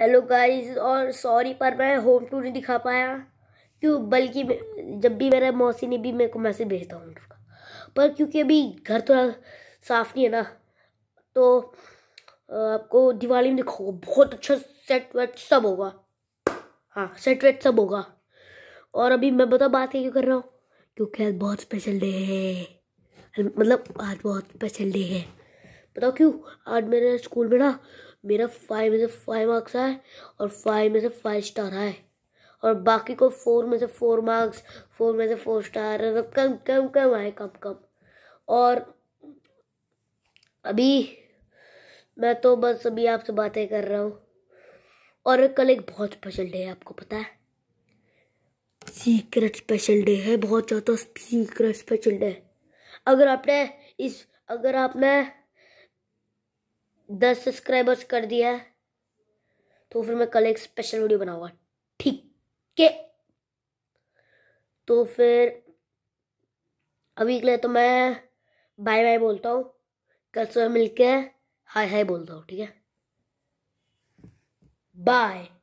hello guys और sorry पर मैं होम टूर नहीं दिखा पाया क्यों बल्कि जब भी मेरा मौसी ने भी मेरे को मैसेज भेजता हूँ पर क्योंकि अभी घर थोड़ा साफ नहीं है ना तो आपको दिवाली में दिखाओ बहुत अच्छा सेट वेट सब होगा हाँ सेट वेट सब होगा और अभी मैं बता बात है क्यों कर रहा हूँ क्योंकि आज बहुत स्पेशल डे है मतलब आज बहुत स्पेशल डे है बताओ क्यों आज मेरे स्कूल में ना मेरा फाइव में से फाइव मार्क्स आए और फाइव में से फाइव स्टार आए और बाकी को फोर में से फोर मार्क्स फोर में से फोर स्टार तो कम कम कम आए कम कम और अभी मैं तो बस अभी आपसे बातें कर रहा हूँ और कल एक बहुत स्पेशल डे है आपको पता है सीक्रेट स्पेशल डे है बहुत ज़्यादा सीक्रेट स्पेशल डे अगर आपने इस अगर आपने दस सब्सक्राइबर्स कर दिया है तो फिर मैं कल एक स्पेशल वीडियो बनाऊंगा ठीक है तो फिर अभी के लिए तो मैं बाय बाय बोलता हूँ कल सुबह मिलके हाय हाय बोलता हूँ ठीक है बाय